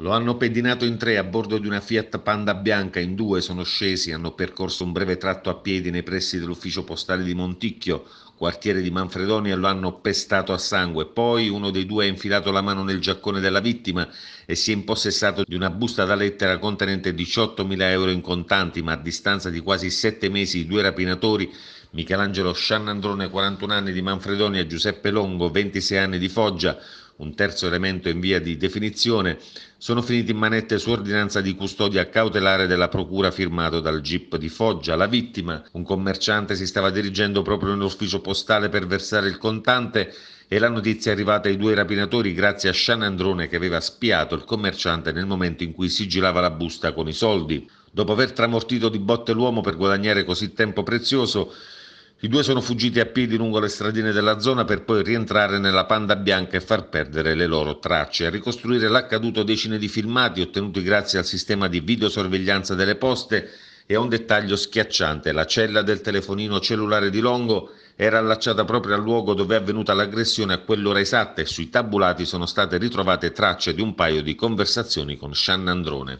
Lo hanno pedinato in tre a bordo di una Fiat Panda bianca, in due sono scesi, hanno percorso un breve tratto a piedi nei pressi dell'ufficio postale di Monticchio, quartiere di Manfredonia, e lo hanno pestato a sangue. Poi uno dei due ha infilato la mano nel giaccone della vittima e si è impossessato di una busta da lettera contenente 18.000 euro in contanti, ma a distanza di quasi sette mesi i due rapinatori Michelangelo Sciannandrone, 41 anni di Manfredonia, e Giuseppe Longo, 26 anni di Foggia, un terzo elemento in via di definizione, sono finiti in manette su ordinanza di custodia cautelare della procura firmato dal GIP di Foggia. La vittima, un commerciante, si stava dirigendo proprio nell'ufficio postale per versare il contante e la notizia è arrivata ai due rapinatori grazie a Scian Androne che aveva spiato il commerciante nel momento in cui sigillava la busta con i soldi. Dopo aver tramortito di botte l'uomo per guadagnare così tempo prezioso, i due sono fuggiti a piedi lungo le stradine della zona per poi rientrare nella Panda Bianca e far perdere le loro tracce. A ricostruire l'accaduto decine di filmati ottenuti grazie al sistema di videosorveglianza delle poste e a un dettaglio schiacciante. La cella del telefonino cellulare di Longo era allacciata proprio al luogo dove è avvenuta l'aggressione a quell'ora esatta e sui tabulati sono state ritrovate tracce di un paio di conversazioni con Shannandrone.